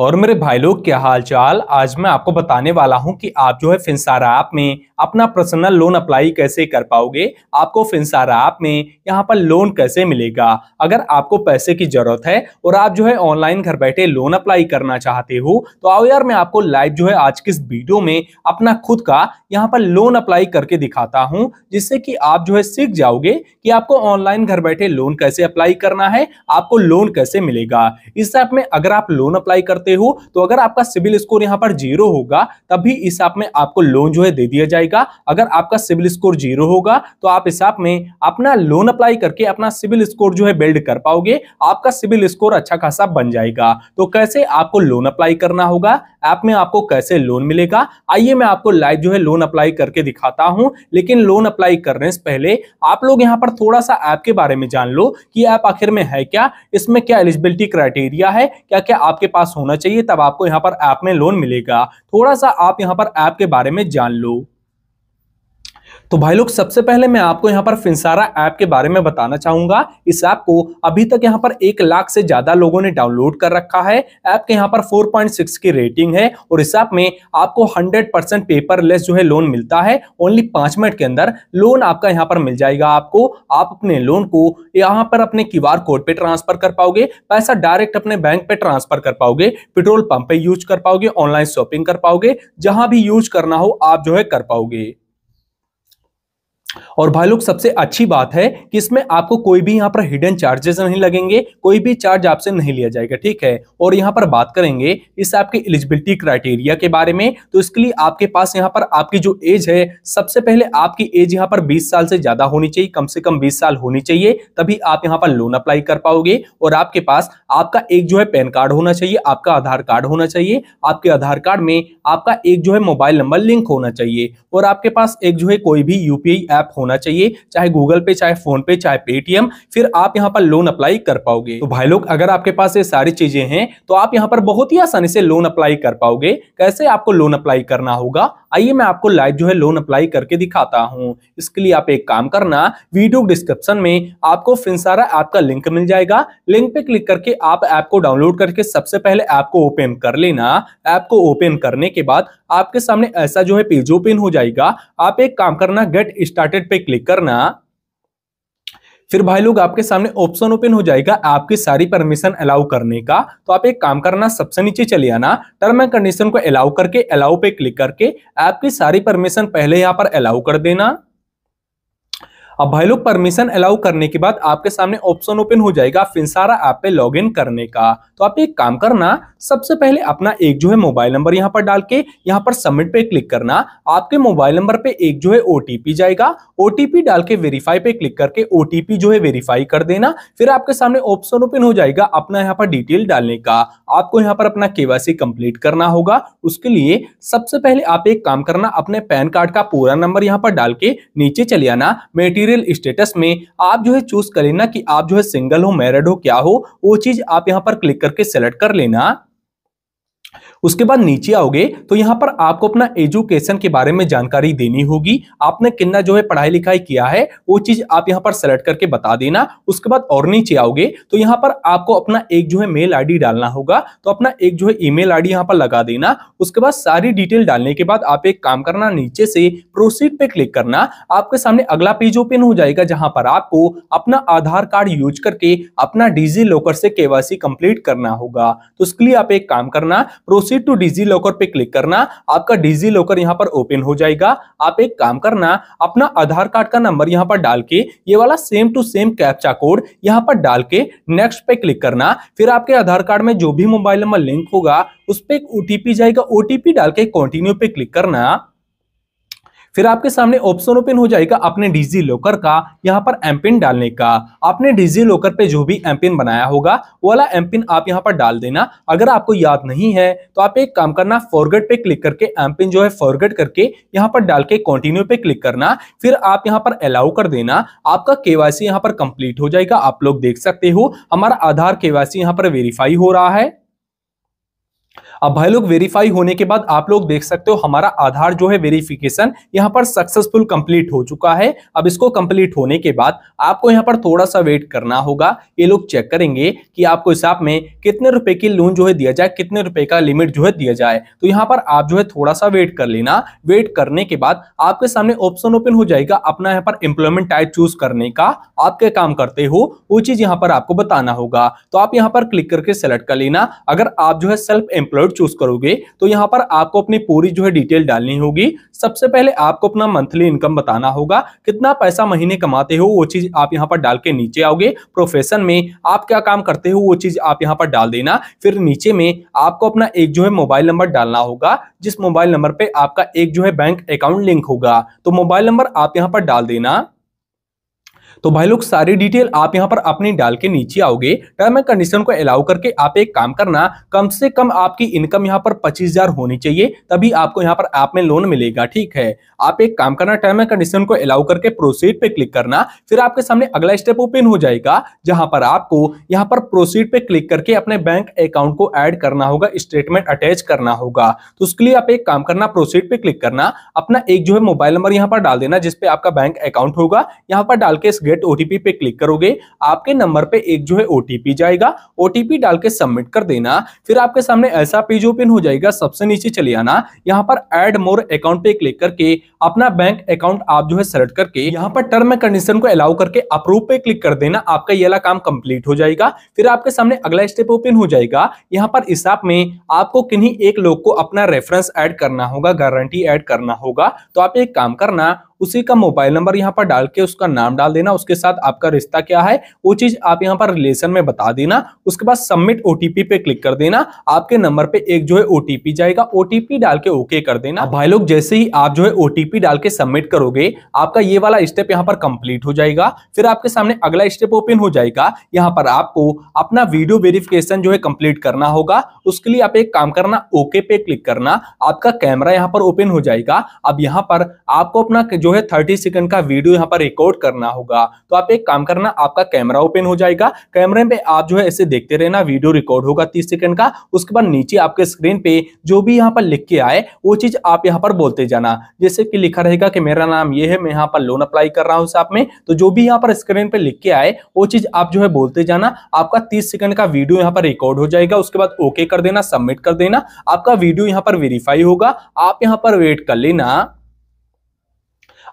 और मेरे भाई लोग क्या हाल चाल आज मैं आपको बताने वाला हूं कि आप जो है फिनसारा ऐप में अपना पर्सनल लोन अप्लाई कैसे कर पाओगे आपको फिनसारा ऐप में यहां पर लोन कैसे मिलेगा अगर आपको पैसे की जरूरत है और आप जो है ऑनलाइन घर बैठे लोन अप्लाई करना चाहते हो तो आओ यार मैं आपको लाइव जो है आज की इस वीडियो में अपना खुद का यहाँ पर लोन अप्लाई करके दिखाता हूँ जिससे कि आप जो है सीख जाओगे कि आपको ऑनलाइन घर बैठे लोन कैसे अप्लाई करना है आपको लोन कैसे मिलेगा इस ऐप में अगर आप लोन अप्लाई करते करते हो तो अगर आपका सिविल स्कोर यहाँ पर जीरो होगा तभी इस ऐप में आपको लोन जो है दे दिया जाएगा अगर आपका सिविल स्कोर जीरो होगा तो आप इस ऐप में अपना लोन अप्लाई करके अपना सिविल स्कोर जो है बिल्ड कर पाओगे आपका सिविल स्कोर अच्छा खासा बन जाएगा तो कैसे आपको लोन अप्लाई करना होगा ऐप में आपको कैसे लोन मिलेगा आइए मैं आपको लाइव जो है लोन अप्लाई करके दिखाता हूं लेकिन लोन अप्लाई करने से पहले आप लोग यहाँ पर थोड़ा सा ऐप के बारे में जान लो कि ऐप आखिर में है क्या इसमें क्या एलिजिबिलिटी क्राइटेरिया है क्या क्या आपके पास होना चाहिए तब आपको यहाँ पर ऐप में लोन मिलेगा थोड़ा सा आप यहाँ पर ऐप के बारे में जान लो तो भाई लोग सबसे पहले मैं आपको यहाँ पर फिनसारा ऐप के बारे में बताना चाहूंगा इस ऐप को अभी तक यहाँ पर एक लाख से ज्यादा लोगों ने डाउनलोड कर रखा है ऐप के यहाँ पर 4.6 की रेटिंग है और इस ऐप में आपको 100 परसेंट पेपर लेस जो है लोन मिलता है ओनली पांच मिनट के अंदर लोन आपका यहाँ पर मिल जाएगा आपको आप अपने लोन को यहाँ पर अपने क्यू कोड पे ट्रांसफर कर पाओगे पैसा डायरेक्ट अपने बैंक पे ट्रांसफर कर पाओगे पेट्रोल पंप पे यूज कर पाओगे ऑनलाइन शॉपिंग कर पाओगे जहां भी यूज करना हो आप जो है कर पाओगे और भाई लोग सबसे अच्छी बात है कि इसमें आपको कोई भी यहाँ पर हिडन चार्जेस नहीं लगेंगे कोई भी चार्ज आपसे नहीं लिया जाएगा ठीक है और यहाँ पर बात करेंगे इस आपके एलिजिबिलिटी क्राइटेरिया के बारे में तो इसके लिए आपके पास यहाँ पर आपकी जो एज है सबसे पहले आपकी एज यहाँ पर बीस साल से ज्यादा होनी चाहिए कम से कम बीस साल होनी चाहिए तभी आप यहाँ पर लोन अप्लाई कर पाओगे और आपके पास आपका एक जो है पैन कार्ड होना चाहिए आपका आधार कार्ड होना चाहिए आपके आधार कार्ड में आपका एक जो है मोबाइल नंबर लिंक होना चाहिए और आपके पास एक जो है कोई भी यूपीआई ऐप होना चाहिए चाहे गूगल पे चाहे फोन पे चाहे पेटीएम फिर आप यहाँ पर लोन अप्लाई कर पाओगे तो भाई लोग अगर आपके पास ये सारी चीजें हैं तो आप यहाँ पर बहुत ही आसानी से लोन अप्लाई कर पाओगे कैसे आपको लोन अप्लाई करना होगा आइए मैं आपको लाइव जो है लोन अप्लाई करके दिखाता हूँ इसके लिए आप एक काम करना वीडियो डिस्क्रिप्शन में आपको फिनसारा ऐप का लिंक मिल जाएगा लिंक पे क्लिक करके आप ऐप को डाउनलोड करके सबसे पहले ऐप को ओपन कर लेना ऐप को ओपन करने के बाद आपके सामने ऐसा जो है पेज ओपन हो जाएगा आप एक काम करना गेट स्टार्टेड पे क्लिक करना फिर भाई लोग आपके सामने ऑप्शन ओपन हो जाएगा आपकी सारी परमिशन अलाउ करने का तो आप एक काम करना सबसे नीचे चले आना टर्म एंड कंडीशन को अलाउ करके अलाउ पे क्लिक करके आपकी सारी परमिशन पहले यहां पर अलाउ कर देना अब भाई लोग परमिशन अलाउ करने के बाद आपके सामने ऑप्शन ओपन हो जाएगा फिर सारा ऐप पे लॉगिन करने का तो आप एक काम करना सबसे पहले अपना एक जो है मोबाइल नंबर यहाँ पर डाल के यहाँ पर सबमिट पे क्लिक करना आपके मोबाइल नंबर पे एक जो है ओटीपी जाएगा ओटीपी डाल के वेरीफाई पे क्लिक करके ओटीपी जो है वेरीफाई कर देना फिर आपके सामने ऑप्शन ओपन हो जाएगा अपना यहाँ पर डिटेल डालने का आपको यहाँ पर अपना केवासी कंप्लीट करना होगा उसके लिए सबसे पहले आप एक काम करना अपने पैन कार्ड का पूरा नंबर यहाँ पर डाल के नीचे चले आना मेटीरियल स्टेटस में आप जो है चूज कर लेना की आप जो है सिंगल हो मैरिड हो क्या हो वो चीज आप यहाँ पर क्लिक करके सेलेक्ट कर लेना उसके बाद नीचे आओगे तो यहाँ पर आपको अपना एजुकेशन के बारे में जानकारी देनी होगी आपने कितना जो है पढ़ाई लिखाई किया है वो चीज आप यहाँ पर सेलेक्ट करके बता देना उसके बाद और नीचे आओगे तो यहाँ पर आपको अपना एक जो है मेल आई डालना होगा तो अपना एक जो है ई मेल आई पर लगा देना उसके बाद सारी डिटेल डालने के बाद आप एक काम करना नीचे से प्रोसीड पे क्लिक करना आपके सामने अगला पेज ओपन हो जाएगा जहां पर आपको अपना आधार कार्ड यूज करके अपना डिजी लॉकर से केवासी कंप्लीट करना होगा तो उसके लिए आप एक काम करना proceed proceed to digi locker पे क्लिक करना आपका डिजी लॉकर यहाँ पर ओपन हो जाएगा आप एक काम करना अपना आधार कार्ड का नंबर यहाँ पर डाल के ये वाला same to same captcha code यहाँ पर डाल के नेक्स्ट पे क्लिक करना फिर आपके आधार कार्ड में जो भी मोबाइल नंबर लिंक होगा उस पर एक ओटीपी जाएगा ओटीपी डाल के कॉन्टिन्यू पे क्लिक करना फिर आपके सामने ऑप्शन ओपन हो जाएगा अपने डिजी लॉकर का यहाँ पर एमपिन डालने का आपने डिजी लॉकर पे जो भी एमपिन बनाया होगा वाला एमपिन आप यहाँ पर डाल देना अगर आपको याद नहीं है तो आप एक काम करना फॉरगेट पे क्लिक करके एमपिन जो है फॉरगेट करके यहाँ पर डाल के कॉन्टिन्यू पे क्लिक करना फिर आप यहाँ पर अलाउ कर देना आपका केवासी यहाँ पर कंप्लीट हो जाएगा आप लोग देख सकते हो हमारा आधार सी यहाँ पर वेरीफाई हो रहा है अब भाई लोग वेरीफाई होने के बाद आप लोग देख सकते हो हमारा आधार जो है वेरिफिकेशन यहाँ पर सक्सेसफुल कंप्लीट हो चुका है अब इसको कंप्लीट होने के बाद आपको यहाँ पर थोड़ा सा वेट करना होगा ये लोग चेक करेंगे कि आपको हिसाब में कितने रुपए की लोन जो है दिया जाए कितने रुपए का लिमिट जो है दिया जाए तो यहाँ पर आप जो है थोड़ा सा वेट कर लेना वेट करने के बाद आपके सामने ऑप्शन ओपन हो जाएगा अपना यहाँ पर एम्प्लॉयमेंट टाइप चूज करने का आपके काम करते हो वो चीज यहाँ पर आपको बताना होगा तो आप यहाँ पर क्लिक करके सेलेक्ट कर लेना अगर आप जो है सेल्फ एम्प्लॉयड प्रोडक्ट चूज करोगे तो यहाँ पर आपको अपनी पूरी जो है डिटेल डालनी होगी सबसे पहले आपको अपना मंथली इनकम बताना होगा कितना पैसा महीने कमाते हो वो चीज आप यहाँ पर डाल के नीचे आओगे प्रोफेशन में आप क्या काम करते हो वो चीज आप यहाँ पर डाल देना फिर नीचे में आपको अपना एक जो है मोबाइल नंबर डालना होगा जिस मोबाइल नंबर पे आपका एक जो है बैंक अकाउंट लिंक होगा तो मोबाइल नंबर आप यहाँ पर डाल देना तो भाई लोग सारी डिटेल आप यहाँ पर अपनी डाल के नीचे आओगे टर्म एंड कंडीशन को अलाउ करके आप एक काम करना कम से कम आपकी इनकम यहाँ पर पच्चीस हजार होनी चाहिए तभी आपको यहाँ पर ऐप में लोन मिलेगा ठीक है आप एक काम करना टर्म एंड कंडीशन को अलाउ करके प्रोसीड पे क्लिक करना फिर आपके सामने अगला स्टेप ओपन हो जाएगा जहां पर आपको यहाँ पर प्रोसीड पे क्लिक करके अपने बैंक अकाउंट को एड करना होगा स्टेटमेंट अटैच करना होगा तो उसके लिए आप एक काम करना प्रोसीड पे क्लिक करना अपना एक जो है मोबाइल नंबर यहाँ पर डाल देना जिसपे आपका बैंक अकाउंट होगा यहाँ पर डाल के गेट ओटीपी पे क्लिक करोगे आपके नंबर पे एक जो है ओटीपी जाएगा ओटीपी डाल के सबमिट कर देना फिर आपके सामने ऐसा पेज ओपन हो जाएगा सबसे नीचे चले आना यहाँ पर एड मोर अकाउंट पे क्लिक करके अपना बैंक अकाउंट आप जो है सेलेक्ट करके यहाँ पर टर्म एंड कंडीशन को अलाउ करके अप्रूव पे क्लिक कर देना आपका ये काम कंप्लीट हो जाएगा फिर आपके सामने अगला स्टेप ओपन हो जाएगा यहाँ पर इस आप में आपको किन्हीं एक लोग को अपना रेफरेंस ऐड करना होगा गारंटी ऐड करना होगा तो आप एक काम करना उसी का मोबाइल नंबर यहाँ पर डाल के उसका नाम डाल देना उसके साथ आपका रिश्ता क्या है वो चीज आप यहाँ पर रिलेशन में बता देना उसके बाद सबमिट ओटीपी पे क्लिक कर देना आपके नंबर पे एक जो है ओटीपी जाएगा ओटीपी डाल के ओके कर देना भाई लोग जैसे ही आप जो है ओटीपी डाल के सबमिट करोगे आपका ये वाला स्टेप यहाँ पर कंप्लीट हो जाएगा फिर आपके सामने अगला स्टेप ओपन हो जाएगा यहाँ पर आपको अपना वीडियो वेरिफिकेशन जो है कंप्लीट करना होगा उसके लिए आप एक काम करना ओके पे क्लिक करना आपका कैमरा यहाँ पर ओपन हो जाएगा अब यहाँ पर आपको अपना जो है थर्टी सेकंड का वीडियो यहाँ पर रिकॉर्ड करना होगा तो आप एक काम करना आपका कैमरा ओपन हो जाएगा कैमरे पे आप जो है ऐसे देखते रहना वीडियो रिकॉर्ड होगा तीस सेकंड का उसके बाद नीचे आपके स्क्रीन पे जो भी यहाँ पर लिख के आए वो चीज आप यहाँ पर बोलते जाना जैसे कि लिखा रहेगा कि मेरा नाम ये है मैं यहाँ पर लोन अप्लाई कर रहा हूँ हिसाब में तो जो भी यहाँ पर स्क्रीन पे लिख के आए वो चीज आप जो है बोलते जाना आपका तीस सेकंड का वीडियो यहाँ पर रिकॉर्ड हो जाएगा उसके बाद ओके कर देना सबमिट कर देना आपका वीडियो यहाँ पर वेरीफाई होगा आप यहाँ पर वेट कर लेना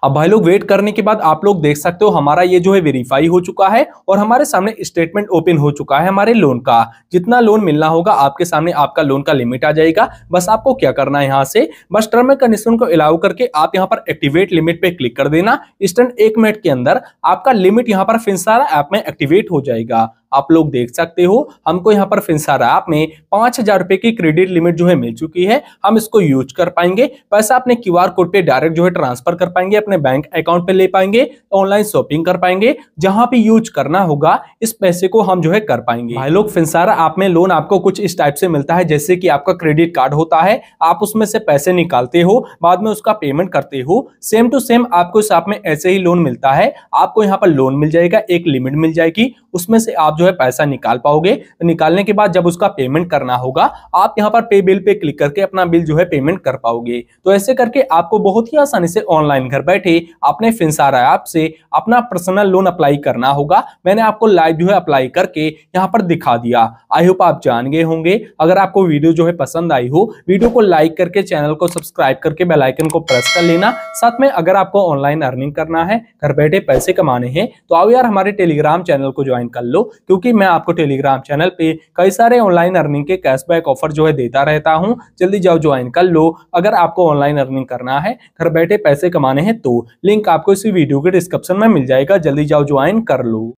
अब भाई लोग वेट करने के बाद आप लोग देख सकते हो हमारा ये जो है वेरीफाई हो चुका है और हमारे सामने स्टेटमेंट ओपन हो चुका है हमारे लोन का जितना लोन मिलना होगा आपके सामने आपका लोन का लिमिट आ जाएगा बस आपको क्या करना है यहाँ से बस टर्म एंड कंडीशन को अलाउ करके आप यहाँ पर एक्टिवेट लिमिट पे क्लिक कर देना इंस्टेंट एक मिनट के अंदर आपका लिमिट यहाँ पर फिंसारा सारा ऐप में एक्टिवेट हो जाएगा आप लोग देख सकते हो हमको यहाँ पर फिंसार ऐप में पांच हजार रुपए की क्रेडिट लिमिट जो है मिल चुकी है हम इसको यूज कर पाएंगे पैसा अपने क्यू आर कोड पे डायरेक्ट जो है ट्रांसफर कर पाएंगे अपने बैंक अकाउंट पे ले पाएंगे ऑनलाइन शॉपिंग कर पाएंगे जहां पे यूज करना होगा इस पैसे को हम जो है कर पाएंगे भाई लोग फिंसारा ऐप में लोन आपको कुछ इस टाइप से मिलता है जैसे कि आपका क्रेडिट कार्ड होता है आप उसमें से पैसे निकालते हो बाद में उसका पेमेंट करते हो सेम टू सेम आपको इस ऐप में ऐसे ही लोन मिलता है आपको यहाँ पर लोन मिल जाएगा एक लिमिट मिल जाएगी उसमें से आप जो है पैसा निकाल पाओगे तो निकालने के बाद जब उसका पेमेंट करना होगा आप यहाँ पर पे बिल पे क्लिक करके अपना बिल जो है पेमेंट कर पाओगे तो ऐसे करके आपको बहुत ही आसानी से ऑनलाइन घर बैठे अपने फिनसारा ऐप से अपना पर्सनल लोन अप्लाई करना होगा मैंने आपको लाइव जो है अप्लाई करके यहाँ पर दिखा दिया आई होप आप जान गए होंगे अगर आपको वीडियो जो है पसंद आई हो वीडियो को लाइक करके चैनल को सब्सक्राइब करके बेलाइकन को प्रेस कर लेना साथ में अगर आपको ऑनलाइन अर्निंग करना है घर बैठे पैसे कमाने हैं तो आओ यार हमारे टेलीग्राम चैनल को ज्वाइन कर लो क्योंकि मैं आपको टेलीग्राम चैनल पे कई सारे ऑनलाइन अर्निंग के कैशबैक ऑफर जो है देता रहता हूँ जल्दी जाओ ज्वाइन कर लो अगर आपको ऑनलाइन अर्निंग करना है घर बैठे पैसे कमाने हैं तो लिंक आपको इसी वीडियो के डिस्क्रिप्शन में मिल जाएगा जल्दी जाओ ज्वाइन कर लो